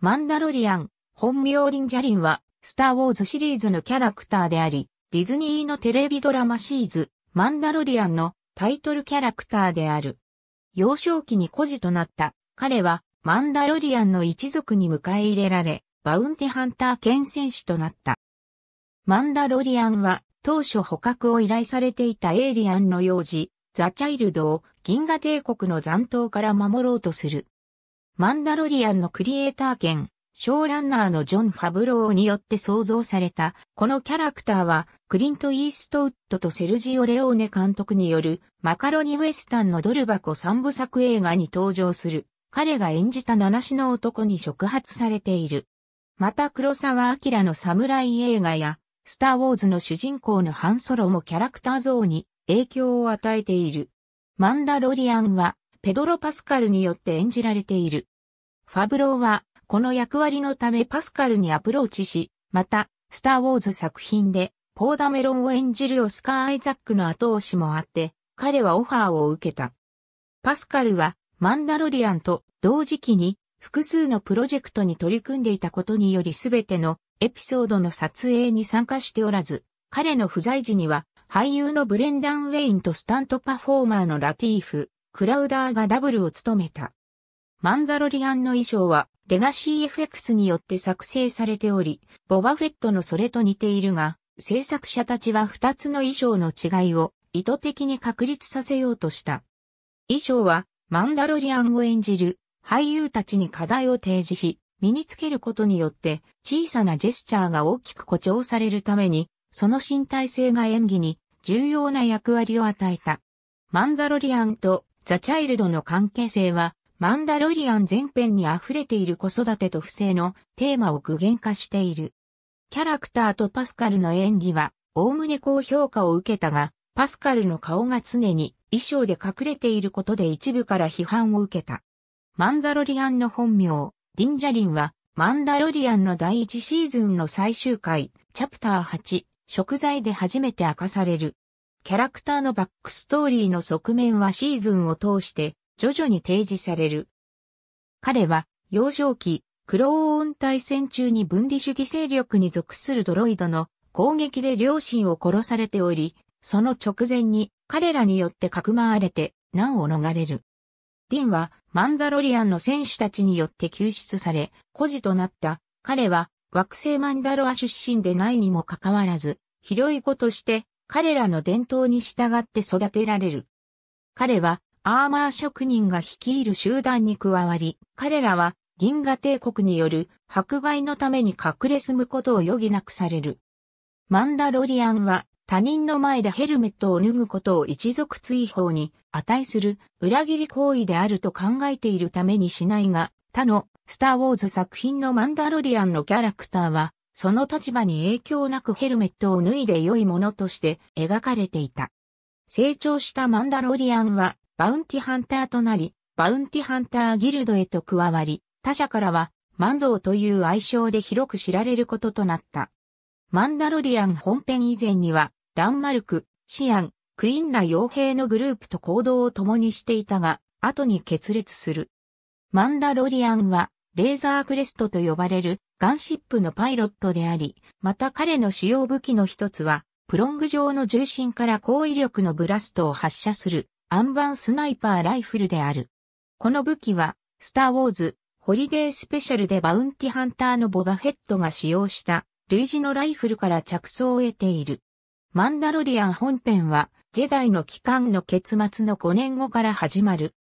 マンダロリアン、本名リンジャリンは、スター・ウォーズシリーズのキャラクターであり、ディズニーのテレビドラマシーズ、マンダロリアンのタイトルキャラクターである。幼少期に孤児となった彼は、マンダロリアンの一族に迎え入れられ、バウンティハンター兼戦士となった。マンダロリアンは、当初捕獲を依頼されていたエイリアンの幼児、ザ・チャイルドを銀河帝国の残党から守ろうとする。マンダロリアンのクリエイター兼、ショーランナーのジョン・ファブローによって創造された、このキャラクターは、クリント・イーストウッドとセルジオ・レオーネ監督による、マカロニ・ウエスタンのドル箱三部作映画に登場する、彼が演じた七死の男に触発されている。また黒沢明の侍映画や、スター・ウォーズの主人公のハンソロもキャラクター像に影響を与えている。マンダロリアンは、ペドロ・パスカルによって演じられている。ファブローは、この役割のためパスカルにアプローチし、また、スター・ウォーズ作品で、ポーダメロンを演じるオスカー・アイザックの後押しもあって、彼はオファーを受けた。パスカルは、マンダロリアンと同時期に、複数のプロジェクトに取り組んでいたことによりすべてのエピソードの撮影に参加しておらず、彼の不在時には俳優のブレンダン・ウェインとスタントパフォーマーのラティーフ、クラウダーがダブルを務めた。マンダロリアンの衣装は、レガシー FX によって作成されており、ボバフェットのそれと似ているが、制作者たちは2つの衣装の違いを意図的に確立させようとした。衣装は、マンダロリアンを演じる俳優たちに課題を提示し、身につけることによって小さなジェスチャーが大きく誇張されるために、その身体性が演技に重要な役割を与えた。マンダロリアンとザ・チャイルドの関係性は、マンダロリアン全編に溢れている子育てと不正のテーマを具現化している。キャラクターとパスカルの演技は、おおむね高評価を受けたが、パスカルの顔が常に衣装で隠れていることで一部から批判を受けた。マンダロリアンの本名、ディンジャリンは、マンダロリアンの第1シーズンの最終回、チャプター8、食材で初めて明かされる。キャラクターのバックストーリーの側面はシーズンを通して徐々に提示される。彼は幼少期、クローン大戦中に分離主義勢力に属するドロイドの攻撃で両親を殺されており、その直前に彼らによってかくまわれて難を逃れる。ディンはマンダロリアンの戦士たちによって救出され、孤児となった彼は惑星マンダロア出身でないにもかかわらず、広い子として彼らの伝統に従って育てられる。彼はアーマー職人が率いる集団に加わり、彼らは銀河帝国による迫害のために隠れ住むことを余儀なくされる。マンダロリアンは他人の前でヘルメットを脱ぐことを一族追放に値する裏切り行為であると考えているためにしないが、他のスターウォーズ作品のマンダロリアンのキャラクターはその立場に影響なくヘルメットを脱いで良いものとして描かれていた。成長したマンダロリアンはバウンティハンターとなり、バウンティハンターギルドへと加わり、他者からはマンドーという愛称で広く知られることとなった。マンダロリアン本編以前には、ランマルク、シアン、クインラ傭兵のグループと行動を共にしていたが、後に決裂する。マンダロリアンは、レーザークレストと呼ばれるガンシップのパイロットであり、また彼の主要武器の一つは、プロング状の重心から高威力のブラストを発射する、アンバンスナイパーライフルである。この武器は、スター・ウォーズ、ホリデースペシャルでバウンティハンターのボバフェットが使用した、類似のライフルから着想を得ている。マンダロリアン本編は、ジェダイの期間の結末の5年後から始まる。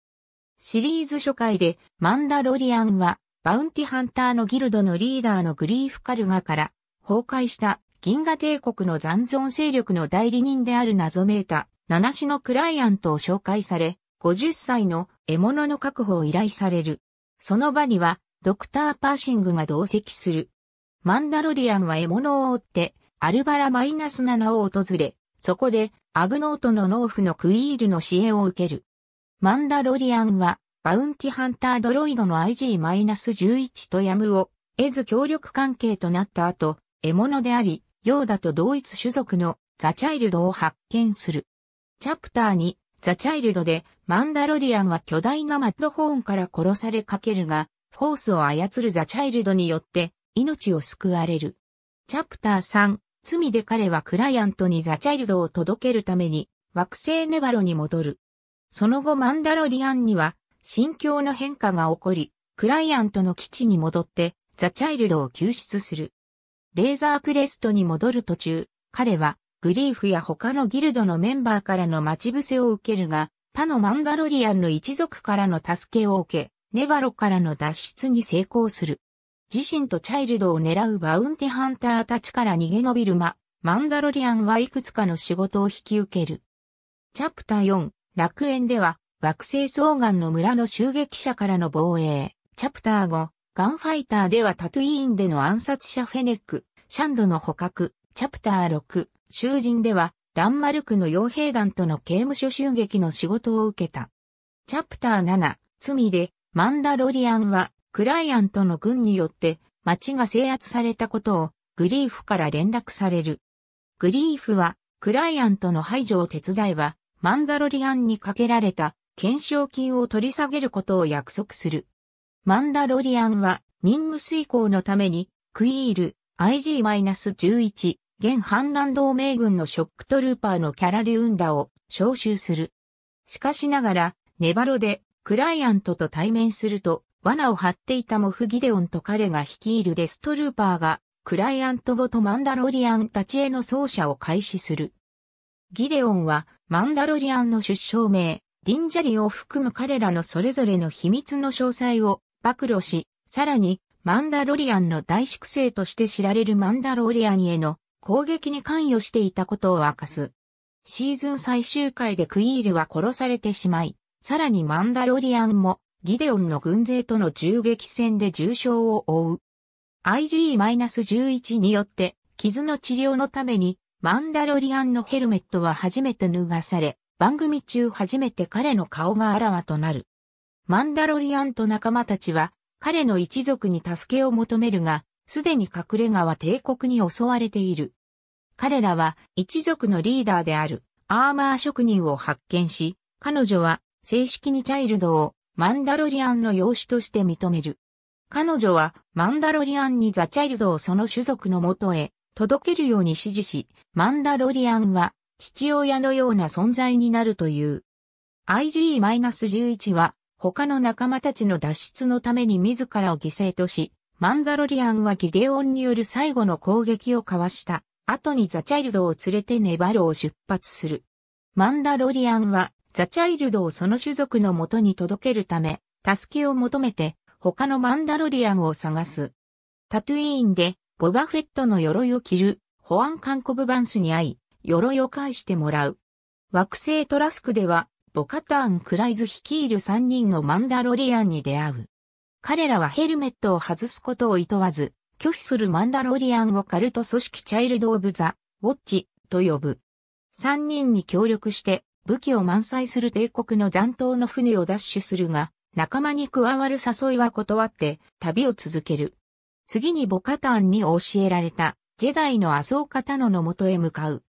シリーズ初回で、マンダロリアンは、バウンティハンターのギルドのリーダーのグリーフカルガから崩壊した銀河帝国の残存勢力の代理人である謎めいた七種のクライアントを紹介され、50歳の獲物の確保を依頼される。その場には、ドクター・パーシングが同席する。マンダロリアンは獲物を追って、アルバラマイナス7を訪れ、そこで、アグノートの農夫のクイールの支援を受ける。マンダロリアンは、バウンティハンタードロイドの IG-11 とヤムを、得ず協力関係となった後、獲物であり、ヨーダと同一種族のザ・チャイルドを発見する。チャプターにザ・チャイルドでマンダロリアンは巨大なマッドホーンから殺されかけるが、フォースを操るザ・チャイルドによって命を救われる。チャプター3、罪で彼はクライアントにザ・チャイルドを届けるために惑星ネバロに戻る。その後マンダロリアンには心境の変化が起こり、クライアントの基地に戻って、ザ・チャイルドを救出する。レーザークレストに戻る途中、彼は、グリーフや他のギルドのメンバーからの待ち伏せを受けるが、他のマンダロリアンの一族からの助けを受け、ネバロからの脱出に成功する。自身とチャイルドを狙うバウンティハンターたちから逃げ延びる間、マンダロリアンはいくつかの仕事を引き受ける。チャプター4、楽園では、惑星双眼の村の襲撃者からの防衛。チャプター5、ガンファイターではタトゥイーンでの暗殺者フェネック、シャンドの捕獲。チャプター6、囚人では、ランマルクの傭兵団との刑務所襲撃の仕事を受けた。チャプター7、罪で、マンダロリアンは、クライアントの軍によって、町が制圧されたことを、グリーフから連絡される。グリーフは、クライアントの排除を手伝えば、マンダロリアンにかけられた懸賞金を取り下げることを約束する。マンダロリアンは任務遂行のために、クイール、IG-11、現反乱同盟軍のショックトルーパーのキャラデューンらを招集する。しかしながら、ネバロでクライアントと対面すると、罠を張っていたモフギデオンと彼が率いるデストルーパーが、クライアントごとマンダロリアンたちへの奏者を開始する。ギデオンはマンダロリアンの出生名、ディンジャリを含む彼らのそれぞれの秘密の詳細を暴露し、さらに、マンダロリアンの大粛清として知られるマンダロリアンへの攻撃に関与していたことを明かす。シーズン最終回でクイールは殺されてしまい、さらにマンダロリアンもギデオンの軍勢との銃撃戦で重傷を負う。IG-11 によって傷の治療のためにマンダロリアンのヘルメットは初めて脱がされ、番組中初めて彼の顔があらわとなる。マンダロリアンと仲間たちは、彼の一族に助けを求めるが、すでに隠れ家は帝国に襲われている。彼らは一族のリーダーであるアーマー職人を発見し、彼女は正式にチャイルドをマンダロリアンの養子として認める。彼女はマンダロリアンにザ・チャイルドをその種族のもとへ届けるように指示し、マンダロリアンは父親のような存在になるという。IG-11 は他の仲間たちの脱出のために自らを犠牲とし、マンダロリアンはギデオンによる最後の攻撃をかわした後にザ・チャイルドを連れてネバルを出発する。マンダロリアンはザ・チャイルドをその種族の元に届けるため、助けを求めて他のマンダロリアンを探す。タトゥイーンでボバフェットの鎧を着る保安韓国バンスに会い、鎧を返してもらう。惑星トラスクでは、ボカターン・クライズ率いる3人のマンダロリアンに出会う。彼らはヘルメットを外すことを厭わず、拒否するマンダロリアンをカルト組織チャイルド・オブ・ザ・ウォッチと呼ぶ。3人に協力して武器を満載する帝国の残党の船を奪取するが、仲間に加わる誘いは断って旅を続ける。次にボカタンに教えられたジェダイの麻生方野のもとへ向かう。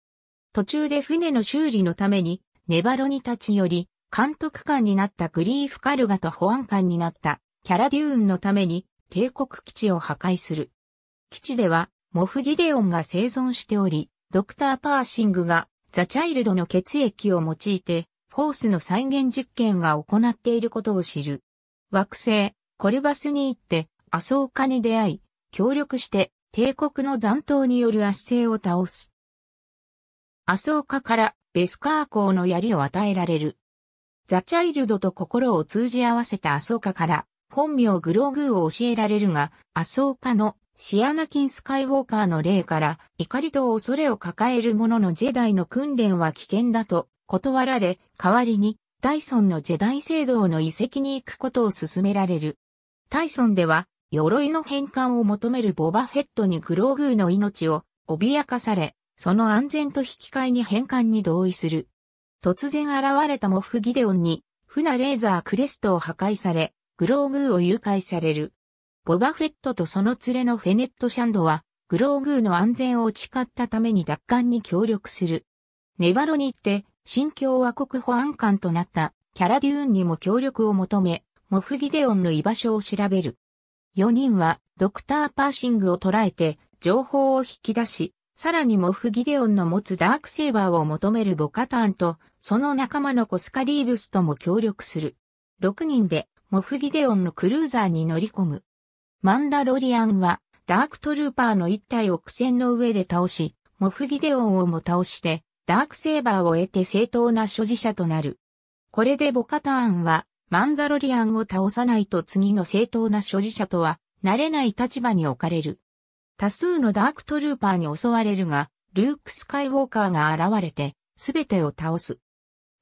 途中で船の修理のために、ネバロに立ち寄り、監督官になったグリーフ・カルガと保安官になったキャラデューンのために帝国基地を破壊する。基地ではモフ・ギデオンが生存しており、ドクター・パーシングがザ・チャイルドの血液を用いてフォースの再現実験が行っていることを知る。惑星コルバスに行ってアソーカに出会い、協力して帝国の残党による圧政を倒す。アソーカからベスカー校の槍を与えられる。ザ・チャイルドと心を通じ合わせたアソーカから本名グローグーを教えられるが、アソーカのシアナキン・スカイウォーカーの例から怒りと恐れを抱える者のジェダイの訓練は危険だと断られ、代わりにダイソンのジェダイ聖堂の遺跡に行くことを勧められる。タイソンでは、鎧の返還を求めるボバフェットにグローグーの命を脅かされ、その安全と引き換えに返還に同意する。突然現れたモフギデオンに、フナレーザークレストを破壊され、グローグーを誘拐される。ボバフェットとその連れのフェネット・シャンドは、グローグーの安全を誓ったために奪還に協力する。ネバロに行って、新共和国保安官となったキャラデューンにも協力を求め、モフギデオンの居場所を調べる。4人はドクター・パーシングを捕らえて情報を引き出し、さらにモフギデオンの持つダークセーバーを求めるボカターンと、その仲間のコスカリーブスとも協力する。6人で、モフギデオンのクルーザーに乗り込む。マンダロリアンは、ダークトルーパーの一体を苦戦の上で倒し、モフギデオンをも倒して、ダークセーバーを得て正当な所持者となる。これでボカターンは、マンダロリアンを倒さないと次の正当な所持者とは、慣れない立場に置かれる。多数のダークトルーパーに襲われるが、ルーク・スカイウォーカーが現れて、すべてを倒す。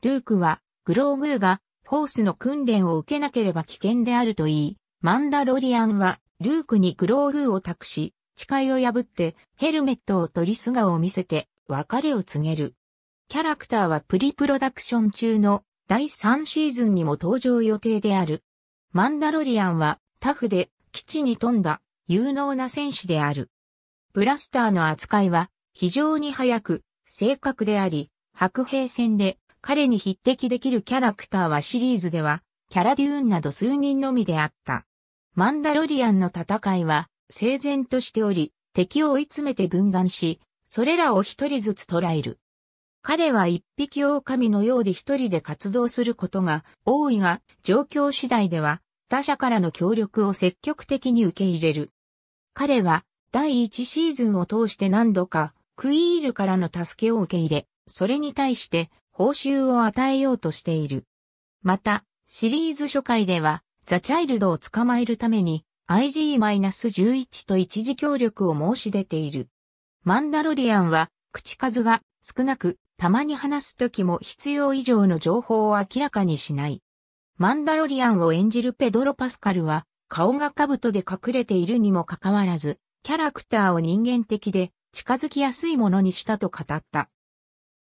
ルークは、グローグーが、フォースの訓練を受けなければ危険であると言い、マンダロリアンは、ルークにグローグーを託し、誓いを破って、ヘルメットを取り素顔を見せて、別れを告げる。キャラクターはプリプロダクション中の第3シーズンにも登場予定である。マンダロリアンはタフで基地に富んだ有能な戦士である。ブラスターの扱いは非常に早く、正確であり、白兵戦で彼に匹敵できるキャラクターはシリーズでは、キャラデューンなど数人のみであった。マンダロリアンの戦いは、整然としており、敵を追い詰めて分断し、それらを一人ずつ捕らえる。彼は一匹狼のようで一人で活動することが多いが、状況次第では他者からの協力を積極的に受け入れる。彼は第1シーズンを通して何度かクイールからの助けを受け入れ、それに対して報酬を与えようとしている。また、シリーズ初回では、ザ・チャイルドを捕まえるために、IG-11 と一時協力を申し出ている。マンダロリアンは、口数が少なく、たまに話す時も必要以上の情報を明らかにしない。マンダロリアンを演じるペドロ・パスカルは、顔が兜で隠れているにもかかわらず、キャラクターを人間的で近づきやすいものにしたと語った。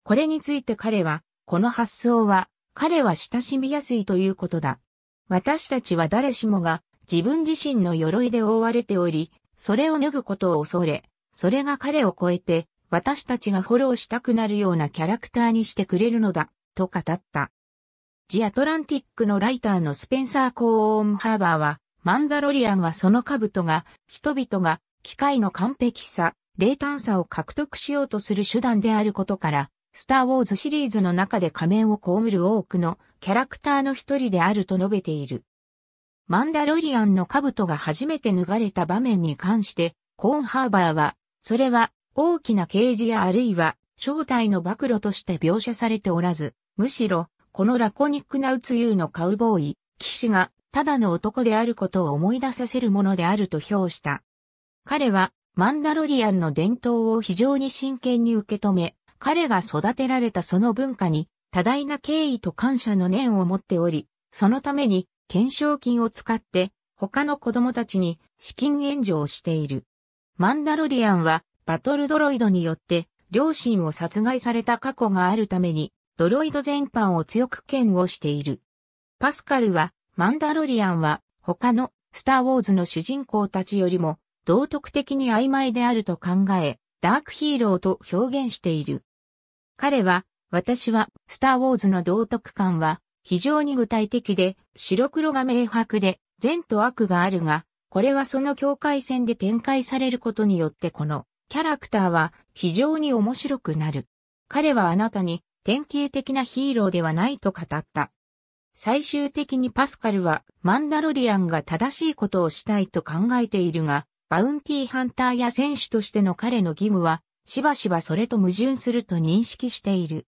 これについて彼は、この発想は、彼は親しみやすいということだ。私たちは誰しもが自分自身の鎧で覆われており、それを脱ぐことを恐れ、それが彼を超えて、私たちがフォローしたくなるようなキャラクターにしてくれるのだ、と語った。ジアトランティックのライターのスペンサー・コーン・ハーバーは、マンダロリアンはその兜が、人々が、機械の完璧さ、冷淡さを獲得しようとする手段であることから、スター・ウォーズシリーズの中で仮面を被る多くのキャラクターの一人であると述べている。マンダロリアンの兜が初めて脱がれた場面に関して、コーンハーバーは、それは大きな啓示やあるいは正体の暴露として描写されておらず、むしろ、このラコニックな宇宙のカウボーイ、騎士がただの男であることを思い出させるものであると評した。彼は、マンダロリアンの伝統を非常に真剣に受け止め、彼が育てられたその文化に、多大な敬意と感謝の念を持っており、そのために、懸賞金を使って、他の子供たちに資金援助をしている。マンダロリアンは、バトルドロイドによって、両親を殺害された過去があるために、ドロイド全般を強く嫌悪している。パスカルは、マンダロリアンは他のスター・ウォーズの主人公たちよりも道徳的に曖昧であると考え、ダークヒーローと表現している。彼は、私は、スター・ウォーズの道徳観は、非常に具体的で、白黒が明白で、善と悪があるが、これはその境界線で展開されることによってこの、キャラクターは、非常に面白くなる。彼はあなたに、典型的なヒーローではないと語った。最終的にパスカルはマンダロリアンが正しいことをしたいと考えているが、バウンティーハンターや選手としての彼の義務は、しばしばそれと矛盾すると認識している。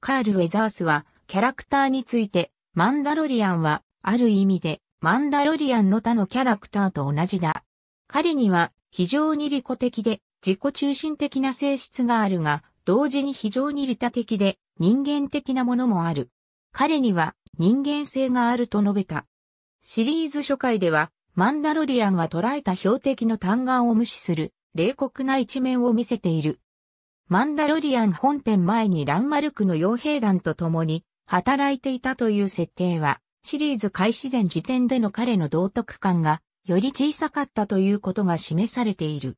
カール・ウェザースは、キャラクターについて、マンダロリアンは、ある意味で、マンダロリアンの他のキャラクターと同じだ。彼には、非常に利己的で、自己中心的な性質があるが、同時に非常に利他的で、人間的なものもある。彼には、人間性があると述べた。シリーズ初回では、マンダロリアンは捉えた標的の単眼を無視する、冷酷な一面を見せている。マンダロリアン本編前にランマルクの傭兵団と共に働いていたという設定は、シリーズ開始前時点での彼の道徳感がより小さかったということが示されている。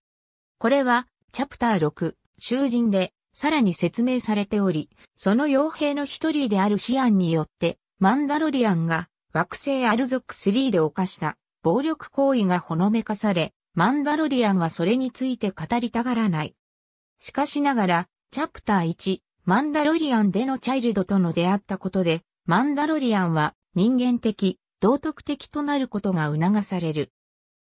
これは、チャプター6、囚人で、さらに説明されており、その傭兵の一人であるシアンによって、マンダロリアンが惑星アルゾク3で犯した暴力行為がほのめかされ、マンダロリアンはそれについて語りたがらない。しかしながら、チャプター1、マンダロリアンでのチャイルドとの出会ったことで、マンダロリアンは人間的、道徳的となることが促される。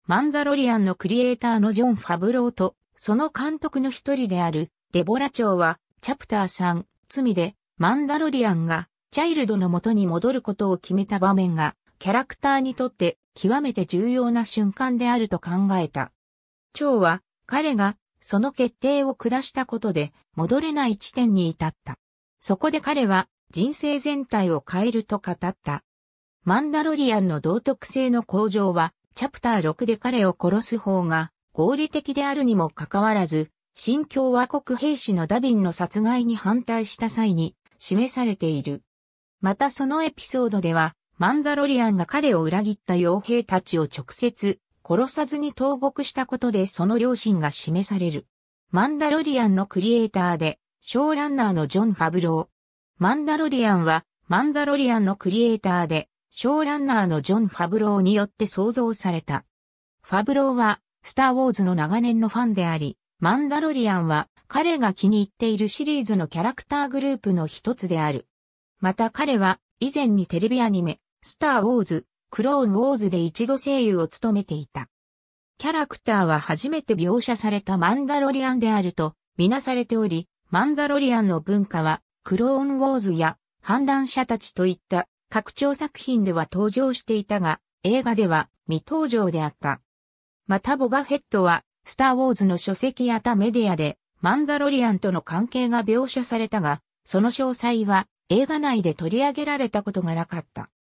マンダロリアンのクリエイターのジョン・ファブローと、その監督の一人であるデボラ長は、チャプター3、罪で、マンダロリアンがチャイルドの元に戻ることを決めた場面が、キャラクターにとって極めて重要な瞬間であると考えた。蝶は、彼がその決定を下したことで戻れない地点に至った。そこで彼は人生全体を変えると語った。マンダロリアンの道徳性の向上は、チャプター6で彼を殺す方が合理的であるにもかかわらず、新共和国兵士のダビンの殺害に反対した際に示されている。またそのエピソードでは、マンダロリアンが彼を裏切った傭兵たちを直接殺さずに投獄したことでその良心が示される。マンダロリアンのクリエイターで、ショーランナーのジョン・ファブロー。マンダロリアンは、マンダロリアンのクリエイターで、ショーランナーのジョン・ファブローによって創造された。ファブローは、スター・ウォーズの長年のファンであり、マンダロリアンは、彼が気に入っているシリーズのキャラクターグループの一つである。また彼は以前にテレビアニメ、スター・ウォーズ、クローン・ウォーズで一度声優を務めていた。キャラクターは初めて描写されたマンダロリアンであるとみなされており、マンダロリアンの文化はクローン・ウォーズや反乱者たちといった拡張作品では登場していたが、映画では未登場であった。またボバフェットは、スター・ウォーズの書籍や他メディアで、マンダロリアンとの関係が描写されたが、その詳細は映画内で取り上げられたことがなかった。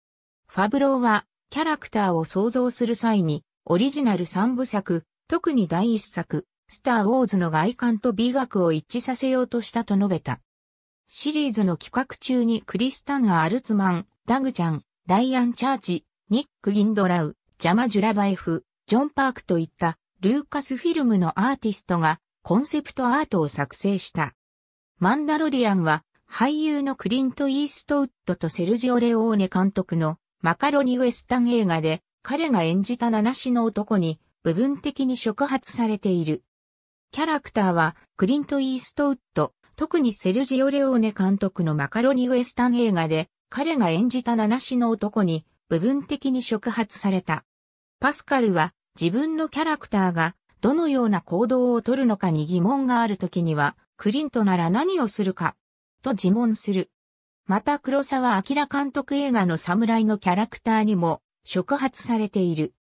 ファブローは、キャラクターを想像する際に、オリジナル三部作、特に第一作、スター・ウォーズの外観と美学を一致させようとしたと述べた。シリーズの企画中にクリスタン・アルツマン、ダグちゃん、ライアン・チャーチ、ニック・ギンドラウ、ジャマ・ジュラバエフ、ジョン・パークといったルーカスフィルムのアーティストがコンセプトアートを作成した。マンダロリアンは俳優のクリント・イーストウッドとセルジオ・レオーネ監督のマカロニ・ウェスタン映画で彼が演じた七死の男に部分的に触発されている。キャラクターはクリント・イーストウッド、特にセルジオ・レオーネ監督のマカロニ・ウェスタン映画で彼が演じた七死の男に部分的に触発された。パスカルは自分のキャラクターがどのような行動をとるのかに疑問がある時にはクリントなら何をするかと自問する。また黒沢明監督映画の侍のキャラクターにも触発されている。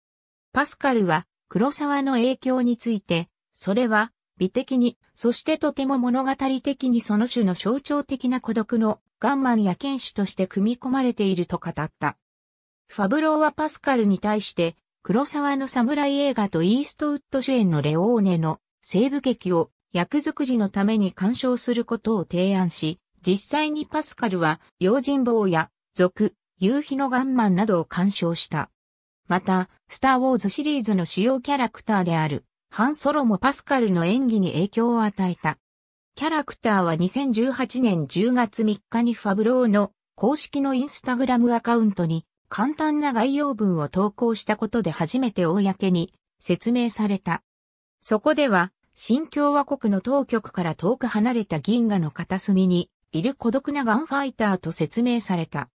パスカルは黒沢の影響について、それは美的に、そしてとても物語的にその種の象徴的な孤独のガンマンや剣士として組み込まれていると語った。ファブローはパスカルに対して、黒沢の侍映画とイーストウッド主演のレオーネの西部劇を役作りのために鑑賞することを提案し、実際にパスカルは、用心棒や、俗、夕日のガンマンなどを鑑賞した。また、スター・ウォーズシリーズの主要キャラクターである、ハン・ソロもパスカルの演技に影響を与えた。キャラクターは2018年10月3日にファブローの公式のインスタグラムアカウントに簡単な概要文を投稿したことで初めて公に説明された。そこでは、新共和国の当局から遠く離れた銀河の片隅にいる孤独なガンファイターと説明された。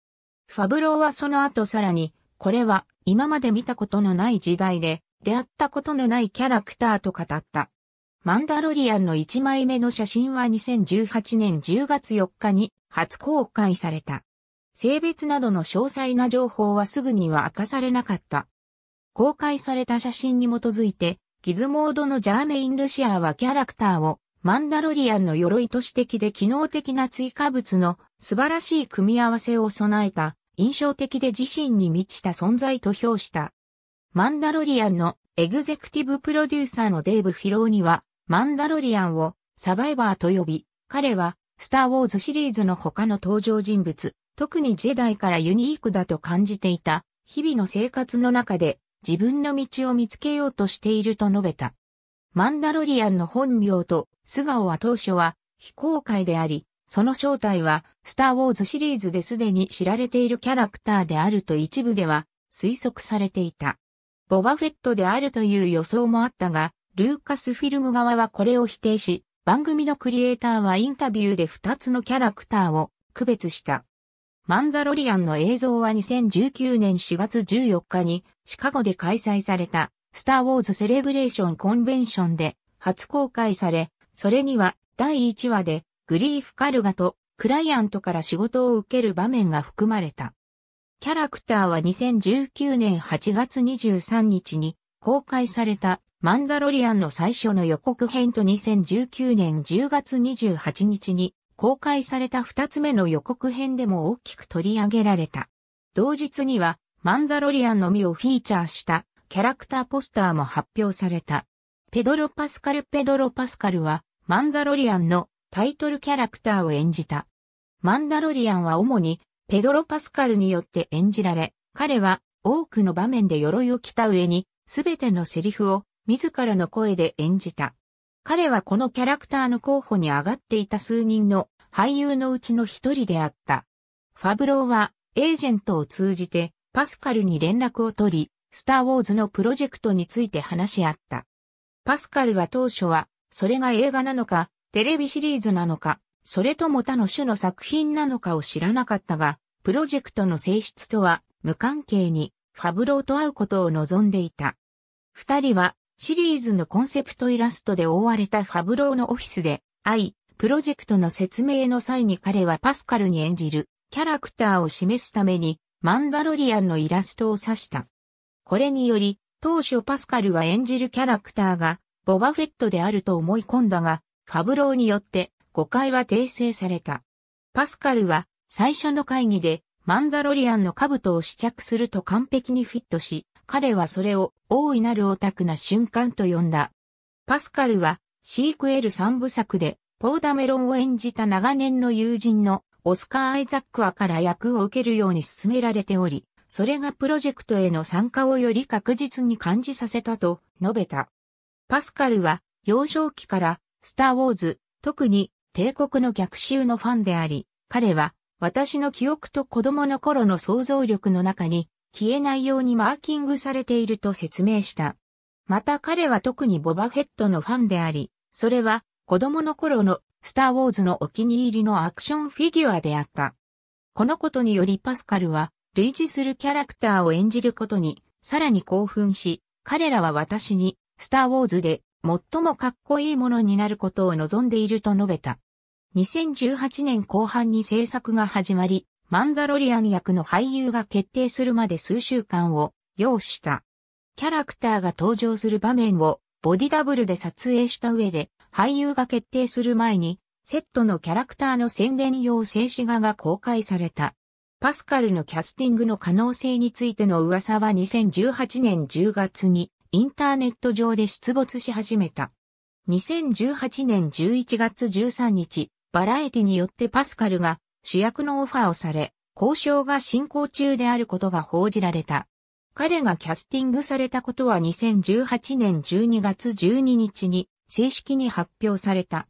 ファブローはその後さらに、これは今まで見たことのない時代で出会ったことのないキャラクターと語った。マンダロリアンの1枚目の写真は2018年10月4日に初公開された。性別などの詳細な情報はすぐには明かされなかった。公開された写真に基づいて、ギズモードのジャーメイン・ルシアはキャラクターをマンダロリアンの鎧都市的で機能的な追加物の素晴らしい組み合わせを備えた印象的で自身に満ちた存在と評した。マンダロリアンのエグゼクティブプロデューサーのデーブ・フィローにはマンダロリアンをサバイバーと呼び、彼はスター・ウォーズシリーズの他の登場人物、特にジェダイからユニークだと感じていた日々の生活の中で自分の道を見つけようとしていると述べた。マンダロリアンの本名と素顔は当初は非公開であり、その正体は、スター・ウォーズシリーズですでに知られているキャラクターであると一部では推測されていた。ボバフェットであるという予想もあったが、ルーカスフィルム側はこれを否定し、番組のクリエイターはインタビューで2つのキャラクターを区別した。マンダロリアンの映像は2019年4月14日にシカゴで開催されたスター・ウォーズ・セレブレーション・コンベンションで初公開され、それには第1話でグリーフ・カルガとクライアントから仕事を受ける場面が含まれた。キャラクターは2019年8月23日に公開されたマンダロリアンの最初の予告編と2019年10月28日に公開された2つ目の予告編でも大きく取り上げられた。同日にはマンダロリアンのみをフィーチャーしたキャラクターポスターも発表された。ペドロ・パスカル・ペドロ・パスカルは、マンダロリアンのタイトルキャラクターを演じた。マンダロリアンは主に、ペドロ・パスカルによって演じられ、彼は多くの場面で鎧を着た上に、すべてのセリフを自らの声で演じた。彼はこのキャラクターの候補に上がっていた数人の俳優のうちの一人であった。ファブローはエージェントを通じてパスカルに連絡を取り、スター・ウォーズのプロジェクトについて話し合った。パスカルは当初は、それが映画なのか、テレビシリーズなのか、それとも他の種の作品なのかを知らなかったが、プロジェクトの性質とは無関係に、ファブローと会うことを望んでいた。二人は、シリーズのコンセプトイラストで覆われたファブローのオフィスで、愛、プロジェクトの説明の際に彼はパスカルに演じる、キャラクターを示すために、マンダロリアンのイラストを指した。これにより、当初パスカルは演じるキャラクターが、ボバフェットであると思い込んだが、ファブローによって誤解は訂正された。パスカルは最初の会議でマンダロリアンの兜を試着すると完璧にフィットし、彼はそれを大いなるオタクな瞬間と呼んだ。パスカルはシークエル三部作でポーダメロンを演じた長年の友人のオスカー・アイザックアから役を受けるように勧められており、それがプロジェクトへの参加をより確実に感じさせたと述べた。パスカルは幼少期からスター・ウォーズ、特に帝国の逆襲のファンであり、彼は私の記憶と子供の頃の想像力の中に消えないようにマーキングされていると説明した。また彼は特にボバフェットのファンであり、それは子供の頃のスター・ウォーズのお気に入りのアクションフィギュアであった。このことによりパスカルは類似するキャラクターを演じることに、さらに興奮し、彼らは私に、スター・ウォーズで、最もかっこいいものになることを望んでいると述べた。2018年後半に制作が始まり、マンダロリアン役の俳優が決定するまで数週間を要した。キャラクターが登場する場面をボディダブルで撮影した上で、俳優が決定する前に、セットのキャラクターの宣伝用静止画が公開された。パスカルのキャスティングの可能性についての噂は2018年10月にインターネット上で出没し始めた。2018年11月13日、バラエティによってパスカルが主役のオファーをされ、交渉が進行中であることが報じられた。彼がキャスティングされたことは2018年12月12日に正式に発表された。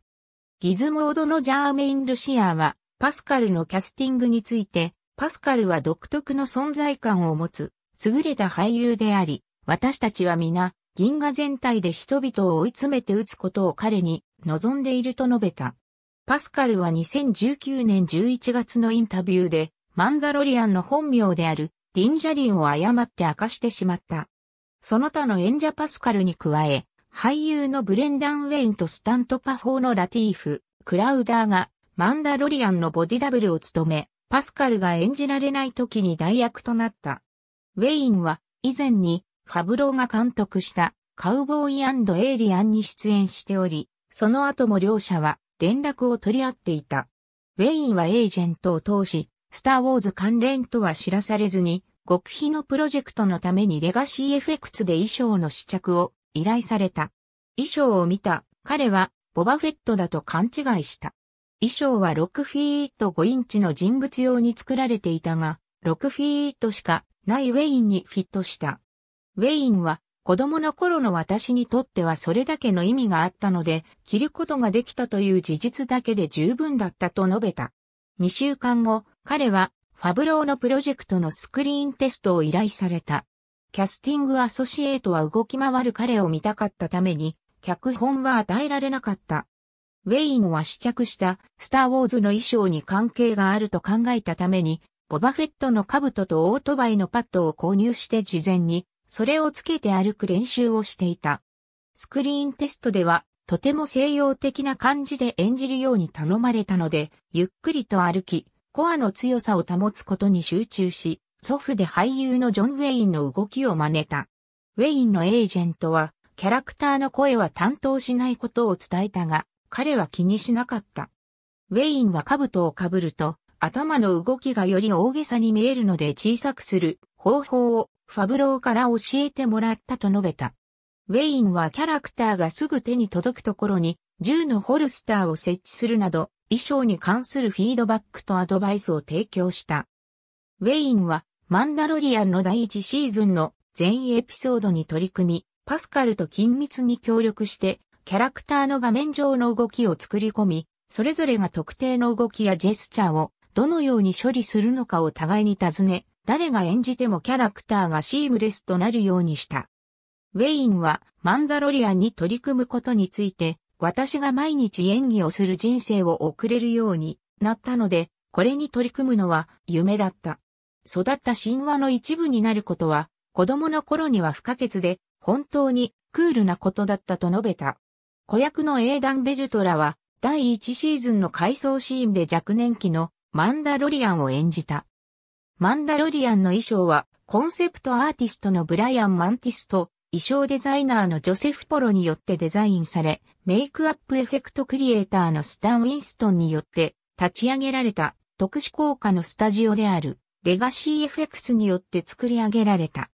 ギズモードのジャーメイン・ルシアーはパスカルのキャスティングについてパスカルは独特の存在感を持つ、優れた俳優であり、私たちは皆、銀河全体で人々を追い詰めて撃つことを彼に望んでいると述べた。パスカルは2019年11月のインタビューで、マンダロリアンの本名であるディンジャリンを誤って明かしてしまった。その他の演者パスカルに加え、俳優のブレンダン・ウェインとスタントパフォーのラティーフ、クラウダーがマンダロリアンのボディダブルを務め、パスカルが演じられない時に代役となった。ウェインは以前にファブローが監督したカウボーイエイリアンに出演しており、その後も両者は連絡を取り合っていた。ウェインはエージェントを通し、スターウォーズ関連とは知らされずに、極秘のプロジェクトのためにレガシークツで衣装の試着を依頼された。衣装を見た彼はボバフェットだと勘違いした。衣装は6フィート5インチの人物用に作られていたが、6フィートしかないウェインにフィットした。ウェインは子供の頃の私にとってはそれだけの意味があったので、着ることができたという事実だけで十分だったと述べた。2週間後、彼はファブローのプロジェクトのスクリーンテストを依頼された。キャスティングアソシエイトは動き回る彼を見たかったために、脚本は与えられなかった。ウェインは試着したスター・ウォーズの衣装に関係があると考えたために、ボバフェットの兜とオートバイのパッドを購入して事前に、それをつけて歩く練習をしていた。スクリーンテストでは、とても西洋的な感じで演じるように頼まれたので、ゆっくりと歩き、コアの強さを保つことに集中し、祖父で俳優のジョン・ウェインの動きを真似た。ウェインのエージェントは、キャラクターの声は担当しないことを伝えたが、彼は気にしなかった。ウェインは兜をかぶると、頭の動きがより大げさに見えるので小さくする方法をファブローから教えてもらったと述べた。ウェインはキャラクターがすぐ手に届くところに銃のホルスターを設置するなど衣装に関するフィードバックとアドバイスを提供した。ウェインはマンダロリアンの第1シーズンの全エピソードに取り組み、パスカルと緊密に協力してキャラクターの画面上の動きを作り込み、それぞれが特定の動きやジェスチャーをどのように処理するのかを互いに尋ね、誰が演じてもキャラクターがシームレスとなるようにした。ウェインはマンダロリアンに取り組むことについて、私が毎日演技をする人生を送れるようになったので、これに取り組むのは夢だった。育った神話の一部になることは、子供の頃には不可欠で、本当にクールなことだったと述べた。子役のエーダン・ベルトラは、第1シーズンの回想シーンで若年期のマンダロリアンを演じた。マンダロリアンの衣装は、コンセプトアーティストのブライアン・マンティスと、衣装デザイナーのジョセフ・ポロによってデザインされ、メイクアップエフェクトクリエイターのスタン・ウィンストンによって立ち上げられた特殊効果のスタジオであるレガシーエフェクスによって作り上げられた。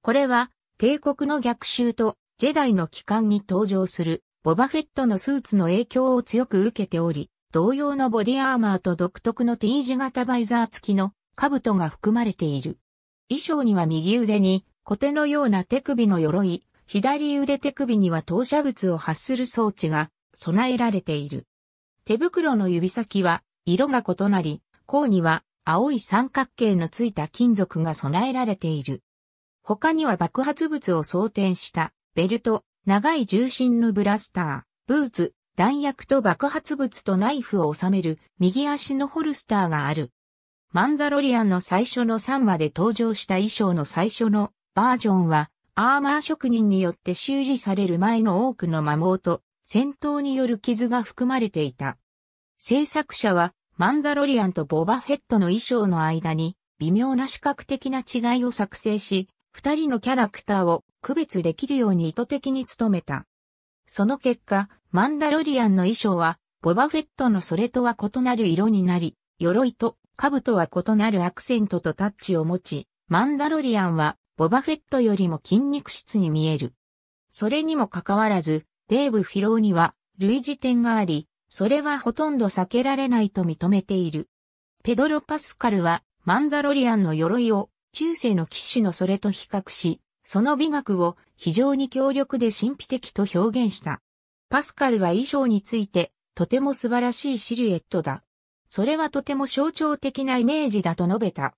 これは帝国の逆襲とジェダイの帰還に登場するボバフェットのスーツの影響を強く受けており、同様のボディアーマーと独特の T 字型バイザー付きの兜が含まれている。衣装には右腕にコテのような手首の鎧、左腕手首には投射物を発する装置が備えられている。手袋の指先は色が異なり、甲には青い三角形のついた金属が備えられている。他には爆発物を装填したベルト、長い重心のブラスター、ブーツ、弾薬と爆発物とナイフを収める右足のホルスターがある。マンダロリアンの最初の3話で登場した衣装の最初のバージョンは、アーマー職人によって修理される前の多くの摩耗と戦闘による傷が含まれていた。制作者は、マンダロリアンとボバフェットの衣装の間に微妙な視覚的な違いを作成し、二人のキャラクターを区別できるように意図的に努めた。その結果、マンダロリアンの衣装は、ボバフェットのそれとは異なる色になり、鎧と兜は異なるアクセントとタッチを持ち、マンダロリアンは、ボバフェットよりも筋肉質に見える。それにもかかわらず、デーブ・フィローには、類似点があり、それはほとんど避けられないと認めている。ペドロ・パスカルは、マンダロリアンの鎧を、中世の騎士のそれと比較し、その美学を非常に強力で神秘的と表現した。パスカルは衣装について、とても素晴らしいシルエットだ。それはとても象徴的なイメージだと述べた。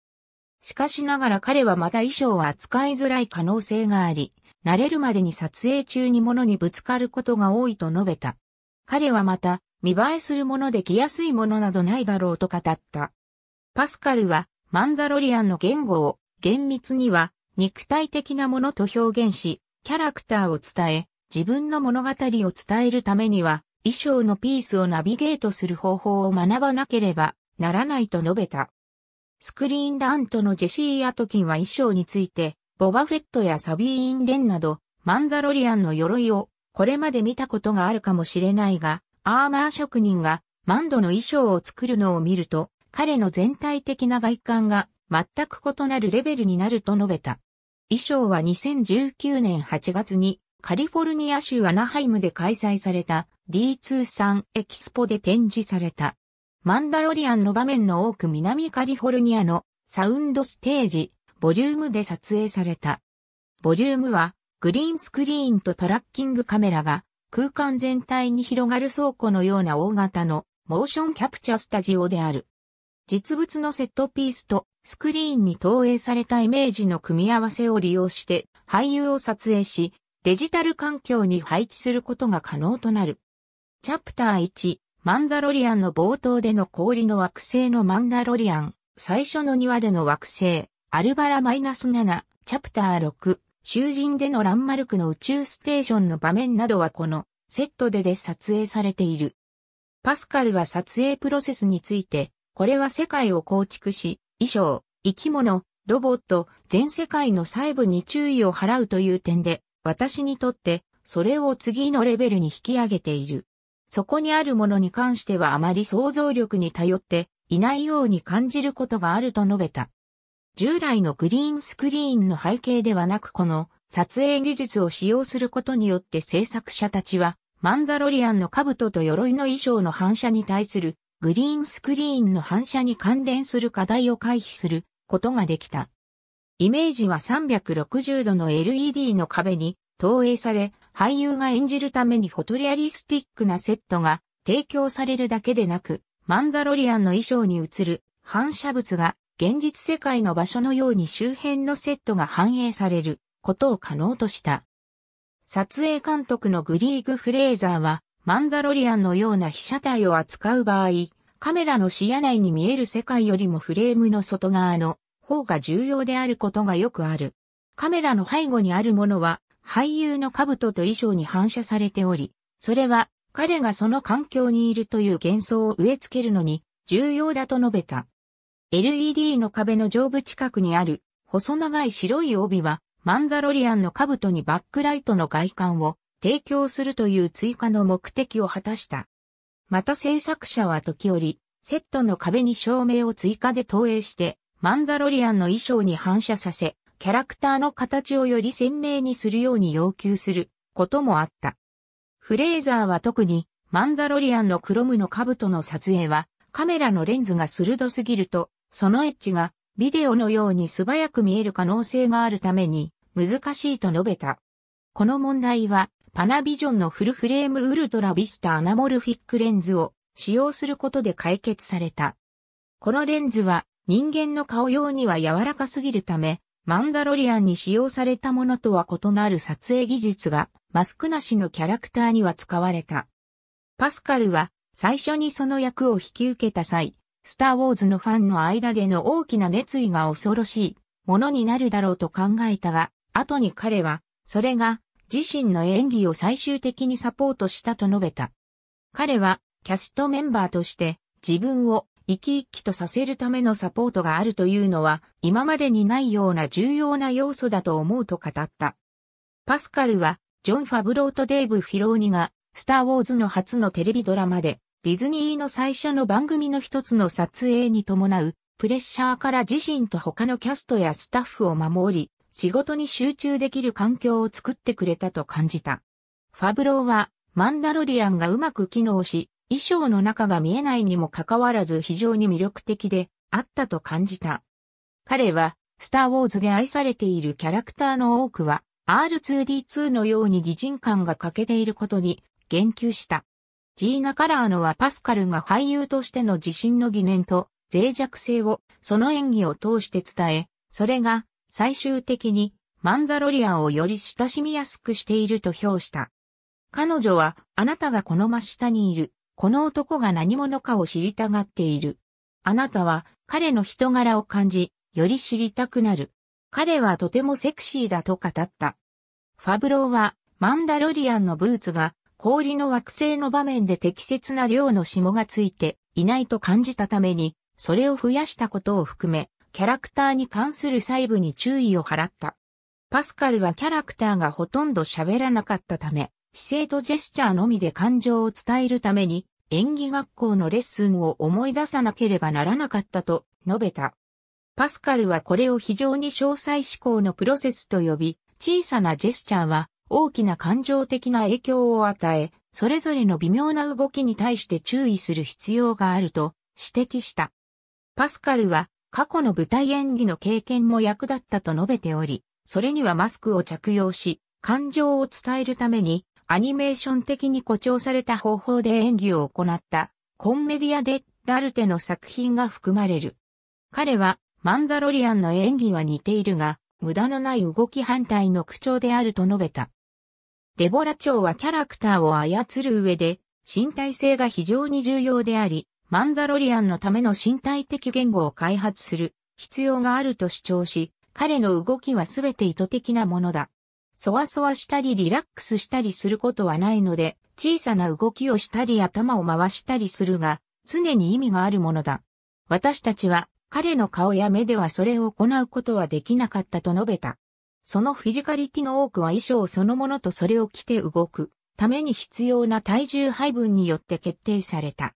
しかしながら彼はまた衣装は扱いづらい可能性があり、慣れるまでに撮影中に物にぶつかることが多いと述べた。彼はまた、見栄えするもので着やすいものなどないだろうと語った。パスカルは、マンダロリアンの言語を、厳密には、肉体的なものと表現し、キャラクターを伝え、自分の物語を伝えるためには、衣装のピースをナビゲートする方法を学ばなければならないと述べた。スクリーンラントのジェシー・アトキンは衣装について、ボバフェットやサビーン・レンなど、マンダロリアンの鎧をこれまで見たことがあるかもしれないが、アーマー職人がマンドの衣装を作るのを見ると、彼の全体的な外観が全く異なるレベルになると述べた。衣装は2019年8月にカリフォルニア州アナハイムで開催された D23 エキスポで展示された。マンダロリアンの場面の多く南カリフォルニアのサウンドステージ、ボリュームで撮影された。ボリュームはグリーンスクリーンとトラッキングカメラが空間全体に広がる倉庫のような大型のモーションキャプチャースタジオである。実物のセットピースとスクリーンに投影されたイメージの組み合わせを利用して俳優を撮影し、デジタル環境に配置することが可能となる。チャプター1、マンダロリアンの冒頭での氷の惑星のマンダロリアン、最初の庭での惑星、アルバラマイナス -7、チャプター6、囚人でのランマルクの宇宙ステーションの場面などはこのセットでで撮影されている。パスカルは撮影プロセスについて、これは世界を構築し、衣装、生き物、ロボット、全世界の細部に注意を払うという点で、私にとってそれを次のレベルに引き上げている。そこにあるものに関してはあまり想像力に頼っていないように感じることがあると述べた。従来のグリーンスクリーンの背景ではなくこの撮影技術を使用することによって制作者たちはマンダロリアンの兜と鎧の衣装の反射に対するグリーンスクリーンの反射に関連する課題を回避することができた。イメージは360度の LED の壁に投影され、俳優が演じるためにフォトリアリスティックなセットが提供されるだけでなく、マンダロリアンの衣装に映る反射物が現実世界の場所のように周辺のセットが反映されることを可能とした。撮影監督のグリーグ・フレーザーはマンダロリアンのような被写体を扱う場合、カメラの視野内に見える世界よりもフレームの外側の方が重要であることがよくある。カメラの背後にあるものは俳優の兜と衣装に反射されており、それは彼がその環境にいるという幻想を植え付けるのに重要だと述べた。LED の壁の上部近くにある細長い白い帯はマンダロリアンの兜にバックライトの外観を提供するという追加の目的を果たした。また制作者は時折、セットの壁に照明を追加で投影して、マンダロリアンの衣装に反射させ、キャラクターの形をより鮮明にするように要求することもあった。フレーザーは特に、マンダロリアンのクロムの兜の撮影は、カメラのレンズが鋭すぎると、そのエッジがビデオのように素早く見える可能性があるために難しいと述べた。この問題はパナビジョンのフルフレームウルトラビスタアナモルフィックレンズを使用することで解決された。このレンズは人間の顔用には柔らかすぎるため、マンダロリアンに使用されたものとは異なる撮影技術がマスクなしのキャラクターには使われた。パスカルは最初にその役を引き受けた際、スター・ウォーズのファンの間での大きな熱意が恐ろしいものになるだろうと考えたが、後に彼は、それが自身の演技を最終的にサポートしたと述べた。彼はキャストメンバーとして自分を生き生きとさせるためのサポートがあるというのは今までにないような重要な要素だと思うと語った。パスカルはジョン・ファブローとデイブ・フィローニがスター・ウォーズの初のテレビドラマでディズニーの最初の番組の一つの撮影に伴うプレッシャーから自身と他のキャストやスタッフを守り仕事に集中できる環境を作ってくれたと感じた。ファブローは、マンダロリアンがうまく機能し、衣装の中が見えないにもかかわらず非常に魅力的であったと感じた。彼は、スター・ウォーズで愛されているキャラクターの多くは、R2D2 のように擬人感が欠けていることに言及した。ジーナ・カラーノはパスカルが俳優としての自信の疑念と脆弱性をその演技を通して伝え、それが最終的にマンダロリアンをより親しみやすくしていると評した。彼女は、あなたがこの真下にいる、この男が何者かを知りたがっている。あなたは、彼の人柄を感じ、より知りたくなる。彼はとてもセクシーだと語った。ファブローは、マンダロリアンのブーツが、氷の惑星の場面で適切な量の霜がついていないと感じたために、それを増やしたことを含め、キャラクターに関する細部に注意を払った。パスカルはキャラクターがほとんど喋らなかったため、姿勢とジェスチャーのみで感情を伝えるために、演技学校のレッスンを思い出さなければならなかったと述べた。パスカルはこれを非常に詳細思考のプロセスと呼び、小さなジェスチャーは大きな感情的な影響を与え、それぞれの微妙な動きに対して注意する必要があると指摘した。パスカルは過去の舞台演技の経験も役立ったと述べており、それにはマスクを着用し、感情を伝えるために、アニメーション的に誇張された方法で演技を行った、コンメディア・デ・ラルテの作品が含まれる。彼は、マンダロリアンの演技は似ているが、無駄のない動き反対の口調であると述べた。デボラ長はキャラクターを操る上で、身体性が非常に重要であり、マンダロリアンのための身体的言語を開発する必要があると主張し、彼の動きはすべて意図的なものだ。そわそわしたりリラックスしたりすることはないので、小さな動きをしたり頭を回したりするが、常に意味があるものだ。私たちは彼の顔や目ではそれを行うことはできなかったと述べた。そのフィジカリティの多くは衣装そのものとそれを着て動くために必要な体重配分によって決定された。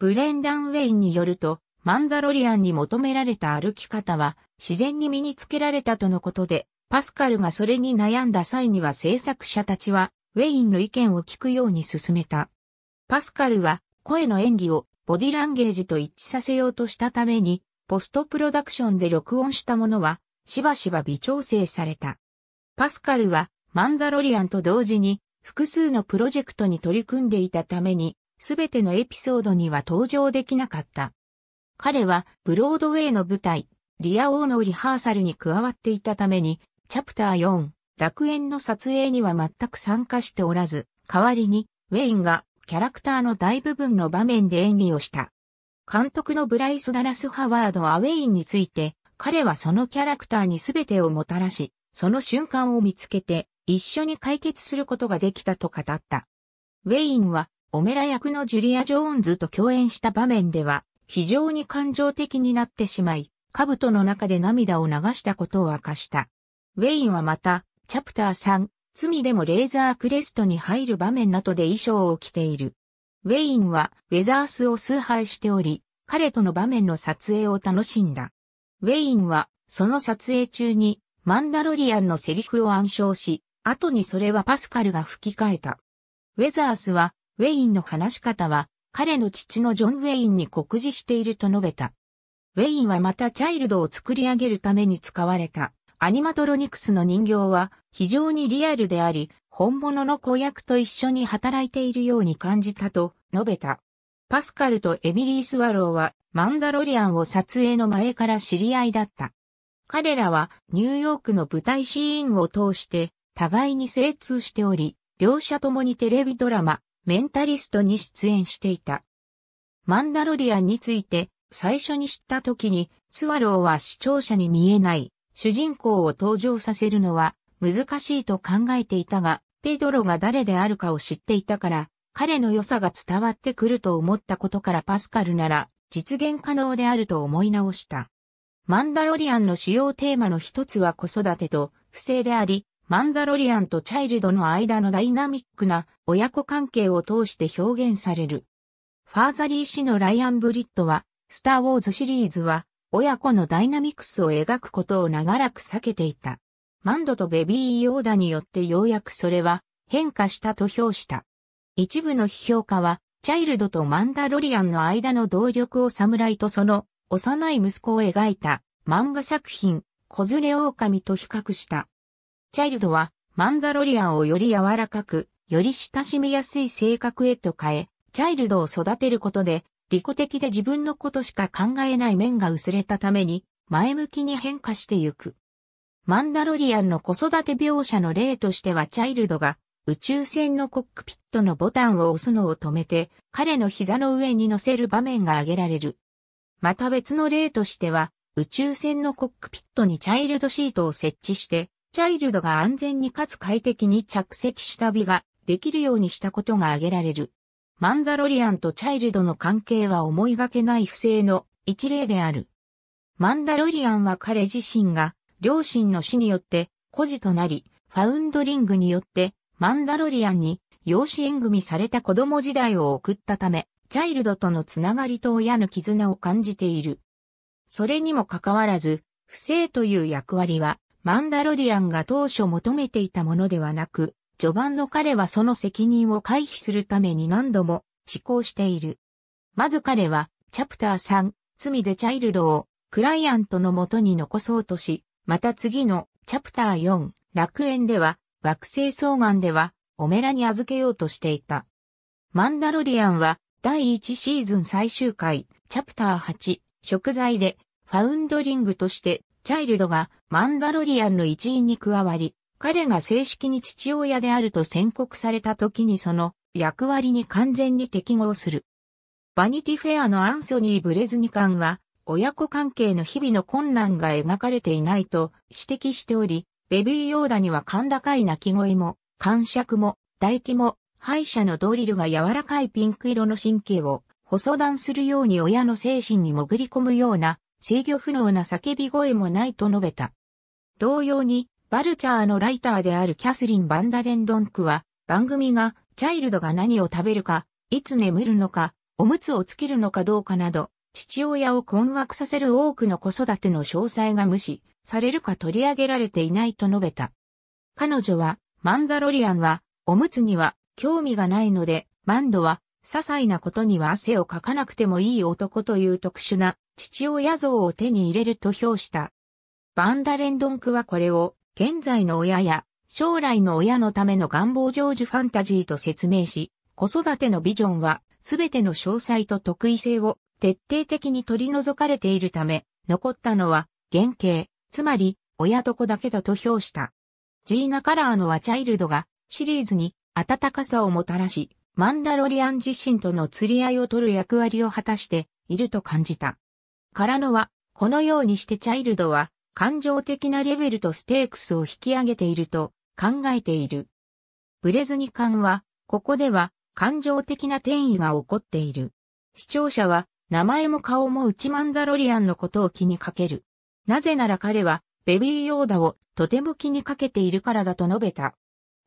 ブレンダン・ウェインによると、マンダロリアンに求められた歩き方は、自然に身につけられたとのことで、パスカルがそれに悩んだ際には制作者たちは、ウェインの意見を聞くように進めた。パスカルは、声の演技をボディランゲージと一致させようとしたために、ポストプロダクションで録音したものは、しばしば微調整された。パスカルは、マンダロリアンと同時に、複数のプロジェクトに取り組んでいたために、すべてのエピソードには登場できなかった。彼はブロードウェイの舞台、リア王のリハーサルに加わっていたために、チャプター4、楽園の撮影には全く参加しておらず、代わりに、ウェインがキャラクターの大部分の場面で演技をした。監督のブライス・ダラス・ハワード・アウェインについて、彼はそのキャラクターに全てをもたらし、その瞬間を見つけて、一緒に解決することができたと語った。ウェインはオメラ役のジュリア・ジョーンズと共演した場面では、非常に感情的になってしまい、兜の中で涙を流したことを明かした。ウェインはまた、チャプター3、罪でもレーザークレストに入る場面などで衣装を着ている。ウェインはウェザースを崇拝しており、彼との場面の撮影を楽しんだ。ウェインは、その撮影中に、マンダロリアンのセリフを暗唱し、後にそれはパスカルが吹き替えた。ウェザースは、ウェインの話し方は、彼の父のジョン・ウェインに酷似していると述べた。ウェインはまたチャイルドを作り上げるために使われた。アニマトロニクスの人形は非常にリアルであり、本物の子役と一緒に働いているように感じたと述べた。パスカルとエミリー・スワローはマンダロリアンを撮影の前から知り合いだった。彼らはニューヨークの舞台シーンを通して互いに精通しており、両者ともにテレビドラマ、メンタリストに出演していた。マンダロリアンについて最初に知った時にスワローは視聴者に見えない主人公を登場させるのは難しいと考えていたが、ペドロが誰であるかを知っていたから、彼の良さが伝わってくると思ったことからパスカルなら実現可能であると思い直した。マンダロリアンの主要テーマの一つは子育てと不正であり、マンダロリアンとチャイルドの間のダイナミックな親子関係を通して表現される。ファーザリー氏のライアン・ブリットは、スター・ウォーズシリーズは、親子のダイナミクスを描くことを長らく避けていた。マンドとベビー・ヨーダによってようやくそれは変化したと評した。一部の批評家は、チャイルドとマンダロリアンの間の動力を侍とその幼い息子を描いた漫画作品、子連れ狼と比較した。チャイルドはマンダロリアンをより柔らかく、より親しみやすい性格へと変え、チャイルドを育てることで、利己的で自分のことしか考えない面が薄れたために、前向きに変化してゆく。マンダロリアンの子育て描写の例としてはチャイルドが宇宙船のコックピットのボタンを押すのを止めて彼の膝の上に乗せる場面が挙げられる。また別の例としては宇宙船のコックピットにチャイルドシートを設置してチャイルドが安全にかつ快適に着席した日ができるようにしたことが挙げられる。マンダロリアンとチャイルドの関係は思いがけない不正の一例である。マンダロリアンは彼自身が両親の死によって孤児となり、ファウンドリングによってマンダロリアンに養子縁組された子供時代を送ったため、チャイルドとのつながりと親の絆を感じている。それにもかかわらず、不正という役割はマンダロリアンが当初求めていたものではなく、序盤の彼はその責任を回避するために何度も思考している。まず彼は、チャプター3、罪でチャイルドを、クライアントの元に残そうとし、また次の、チャプター4、楽園では、惑星双眼では、オメラに預けようとしていた。マンダロリアンは、第1シーズン最終回、チャプター8、食材で、ファウンドリングとしてチャイルドがマンダロリアンの一員に加わり、彼が正式に父親であると宣告された時にその役割に完全に適合する。バニティフェアのアンソニー・ブレズニカンは、親子関係の日々の困難が描かれていないと指摘しており、ベビーヨーダには甲高い泣き声も、感触も、唾液も、歯医者のドリルが柔らかいピンク色の神経を、細断するように親の精神に潜り込むような制御不能な叫び声もないと述べた。同様に、バルチャーのライターであるキャスリン・バンダレンドンクは、番組が、チャイルドが何を食べるか、いつ眠るのか、おむつをつけるのかどうかなど、父親を困惑させる多くの子育ての詳細が無視されるか取り上げられていないと述べた。彼女は、マンダロリアンは、おむつには興味がないので、マンドは、些細なことには汗をかかなくてもいい男という特殊な父親像を手に入れると評した。バンダレンドンクはこれを、現在の親や、将来の親のための願望成就ファンタジーと説明し、子育てのビジョンは、すべての詳細と得意性を徹底的に取り除かれているため、残ったのは、原型、つまり、親と子だけだと評した。ジーナ・カラーのはチャイルドが、シリーズに、温かさをもたらし、マンダロリアン自身との釣り合いを取る役割を果たしていると感じた。カラノは、このようにしてチャイルドは、感情的なレベルとステークスを引き上げていると考えている。ブレズニカンは、ここでは感情的な転移が起こっている。視聴者は名前も顔も内マンダロリアンのことを気にかける。なぜなら彼はベビーヨーダをとても気にかけているからだと述べた。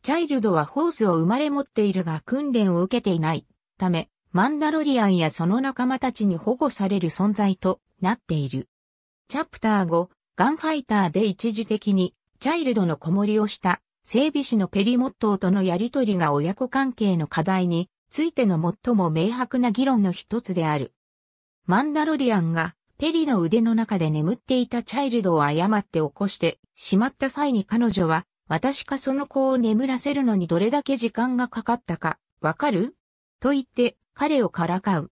チャイルドはホースを生まれ持っているが訓練を受けていないため、マンダロリアンやその仲間たちに保護される存在となっている。チャプター5、ガンファイターで一時的にチャイルドの子守をした整備士のペリモットーとのやりとりが親子関係の課題についての最も明白な議論の一つである。マンダロリアンがペリの腕の中で眠っていたチャイルドを誤って起こしてしまった際に彼女は私かその子を眠らせるのにどれだけ時間がかかったかわかると言って彼をからかう。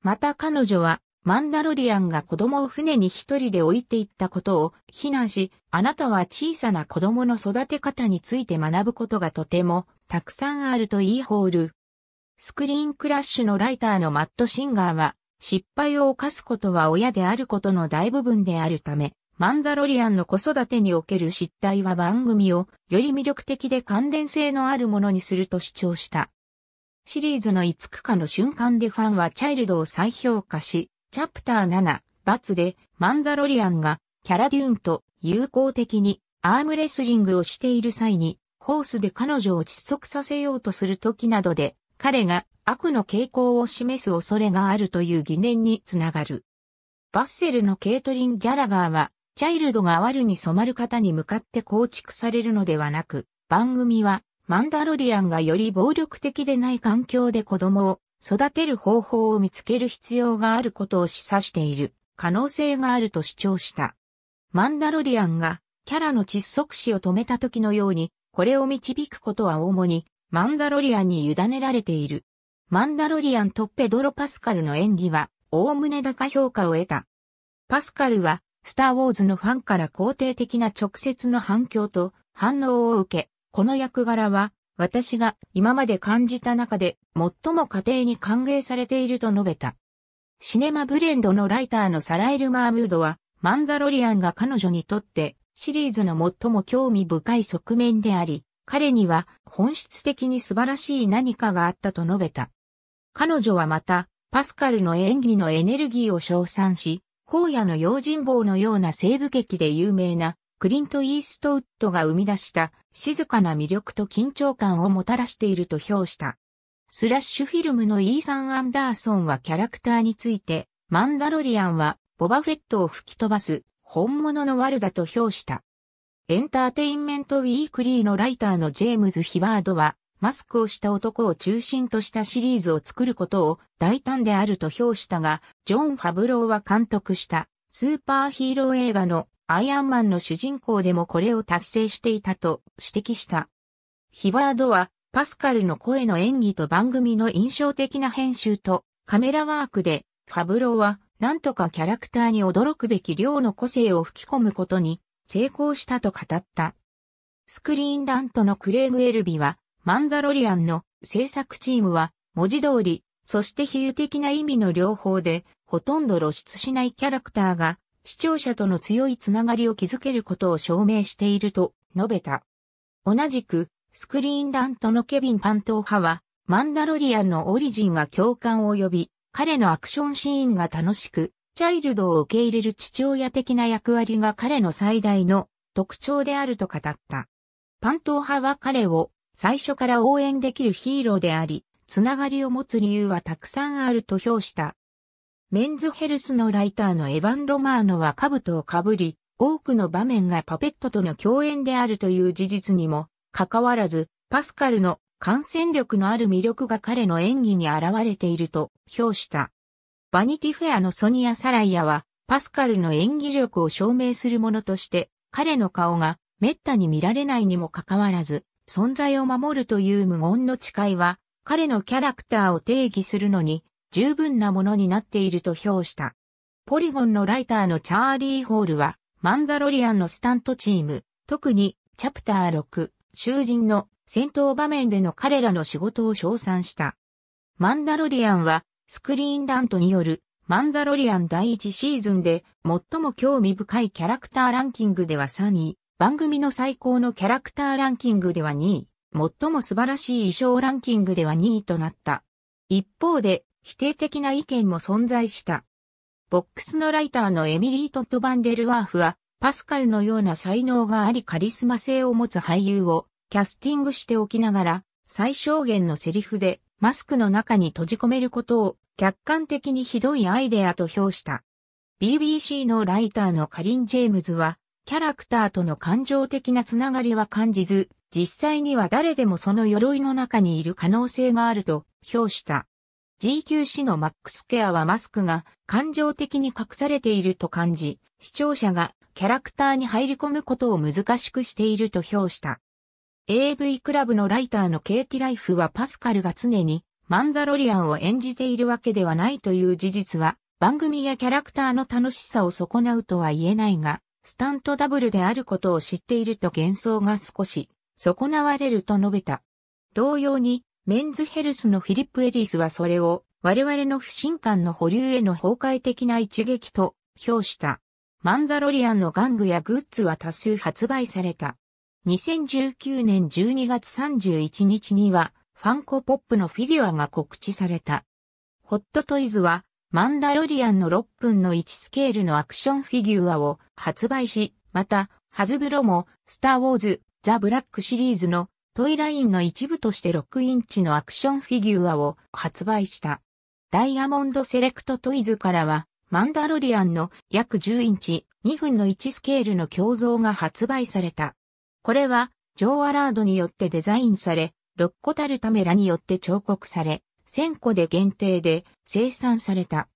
また彼女はマンダロリアンが子供を船に一人で置いていったことを非難し、あなたは小さな子供の育て方について学ぶことがとてもたくさんあると言い放る。スクリーンクラッシュのライターのマット・シンガーは、失敗を犯すことは親であることの大部分であるため、マンダロリアンの子育てにおける失態は番組をより魅力的で関連性のあるものにすると主張した。シリーズの5日間の瞬間でファンはチャイルドを再評価し、チャプター7、バツで、マンダロリアンが、キャラデューンと友好的にアームレスリングをしている際に、ホースで彼女を窒息させようとする時などで、彼が悪の傾向を示す恐れがあるという疑念につながる。バッセルのケイトリン・ギャラガーは、チャイルドが悪に染まる方に向かって構築されるのではなく、番組はマンダロリアンがより暴力的でない環境で子供を育てる方法を見つける必要があることを示唆している可能性があると主張した。マンダロリアンがキャラの窒息死を止めた時のように、これを導くことは主にマンダロリアンに委ねられている。マンダロリアンとペドロ・パスカルの演技は、おおむね高評価を得た。パスカルは、スター・ウォーズのファンから肯定的な直接の反響と反応を受け、この役柄は、私が今まで感じた中で最も家庭に歓迎されていると述べた。シネマブレンドのライターのサライル・マームードは、マンダロリアンが彼女にとってシリーズの最も興味深い側面であり、彼には本質的に素晴らしい何かがあったと述べた。彼女はまた、パスカルの演技のエネルギーを称賛し、荒野の用心棒のような西部劇で有名なクリント・イーストウッドが生み出した静かな魅力と緊張感をもたらしていると評した。スラッシュフィルムのイーサン・アンダーソンはキャラクターについて、マンダロリアンはボバフェットを吹き飛ばす本物のワルだと評した。エンターテインメント・ウィークリーのライターのジェームズ・ヒバードは、マスクをした男を中心としたシリーズを作ることを大胆であると評したが、ジョン・ファブローは監督したスーパーヒーロー映画のアイアンマンの主人公でもこれを達成していたと指摘した。ヒバードは、パスカルの声の演技と番組の印象的な編集とカメラワークで、ファブローは、なんとかキャラクターに驚くべき量の個性を吹き込むことに成功したと語った。スクリーンラントのクレーグ・エルビは、マンダロリアンの制作チームは、文字通り、そして比喩的な意味の両方で、ほとんど露出しないキャラクターが視聴者との強いつながりを築けることを証明していると述べた。同じく、スクリーンラントのケビン・パントー派は、マンダロリアンのオリジンが共感を呼び、彼のアクションシーンが楽しく、チャイルドを受け入れる父親的な役割が彼の最大の特徴であると語った。パントー派は彼を最初から応援できるヒーローであり、つながりを持つ理由はたくさんあると評した。メンズヘルスのライターのエヴァン・ロマーノは兜をかぶり、多くの場面がパペットとの共演であるという事実にも、かかわらず、パスカルの感染力のある魅力が彼の演技に現れていると評した。バニティフェアのソニア・サライヤは、パスカルの演技力を証明するものとして、彼の顔が滅多に見られないにもかかわらず、存在を守るという無言の誓いは、彼のキャラクターを定義するのに十分なものになっていると評した。ポリゴンのライターのチャーリー・ホールは、マンダロリアンのスタントチーム、特にチャプター6、囚人の戦闘場面での彼らの仕事を称賛した。マンダロリアンは、スクリーンラントによるマンダロリアン第1シーズンで最も興味深いキャラクターランキングでは3位、番組の最高のキャラクターランキングでは2位、最も素晴らしい衣装ランキングでは2位となった。一方で、否定的な意見も存在した。ボックスのライターのエミリー・トット・バンデルワーフは、パスカルのような才能がありカリスマ性を持つ俳優をキャスティングしておきながら、最小限のセリフでマスクの中に閉じ込めることを客観的にひどいアイデアと評した。BBC のライターのカリン・ジェームズは、キャラクターとの感情的なつながりは感じず、実際には誰でもその鎧の中にいる可能性があると評した。GQC のマックスケアはマスクが感情的に隠されていると感じ、視聴者がキャラクターに入り込むことを難しくしていると評した。AV クラブのライターのケイティライフはパスカルが常にマンダロリアンを演じているわけではないという事実は番組やキャラクターの楽しさを損なうとは言えないが、スタントダブルであることを知っていると幻想が少し損なわれると述べた。同様にメンズヘルスのフィリップ・エリスはそれを我々の不信感の保留への崩壊的な一撃と評した。マンダロリアンの玩具やグッズは多数発売された。2019年12月31日にはファンコポップのフィギュアが告知された。ホットトイズはマンダロリアンの6分の1スケールのアクションフィギュアを発売し、また、ハズブロも、スター・ウォーズ・ザ・ブラックシリーズのトイラインの一部として6インチのアクションフィギュアを発売した。ダイヤモンドセレクトトイズからは、マンダロリアンの約10インチ2分の1スケールの胸像が発売された。これは、ジョー・アラードによってデザインされ、6個たるためらによって彫刻され、1000個で限定で生産された。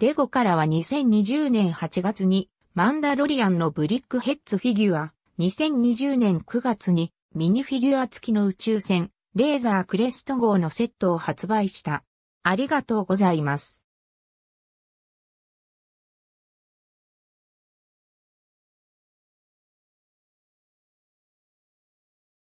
レゴからは2020年8月にマンダロリアンのブリックヘッズフィギュア、2020年9月にミニフィギュア付きの宇宙船、レーザークレスト号のセットを発売した。ありがとうございます。